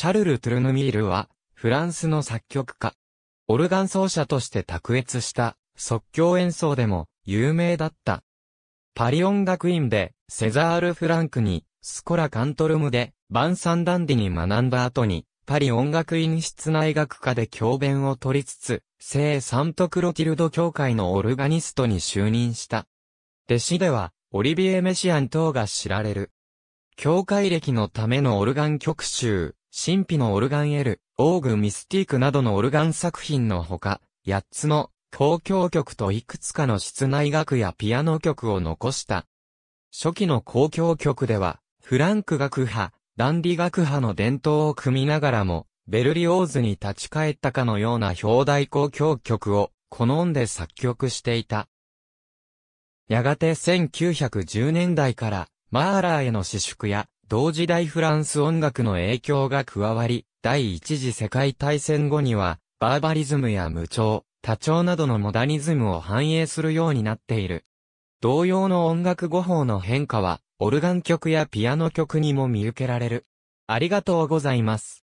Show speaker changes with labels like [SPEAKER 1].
[SPEAKER 1] シャルル・トゥルヌミールは、フランスの作曲家。オルガン奏者として卓越した即興演奏でも有名だった。パリ音楽院でセザール・フランクにスコラ・カントルムでバン・サンダンディに学んだ後にパリ音楽院室内学科で教鞭を取りつつ、聖サントクロティルド教会のオルガニストに就任した。弟子ではオリビエ・メシアン等が知られる。教会歴のためのオルガン曲集、神秘のオルガンエル、オーグミスティークなどのオルガン作品のほか、8つの公共曲といくつかの室内楽やピアノ曲を残した。初期の公共曲では、フランク楽派、ダンディ楽派の伝統を組みながらも、ベルリオーズに立ち返ったかのような表題公共曲を好んで作曲していた。やがて1910年代から、マーラーへの私縮や、同時代フランス音楽の影響が加わり、第一次世界大戦後には、バーバリズムや無調、多調などのモダニズムを反映するようになっている。同様の音楽語法の変化は、オルガン曲やピアノ曲にも見受けられる。ありがとうございます。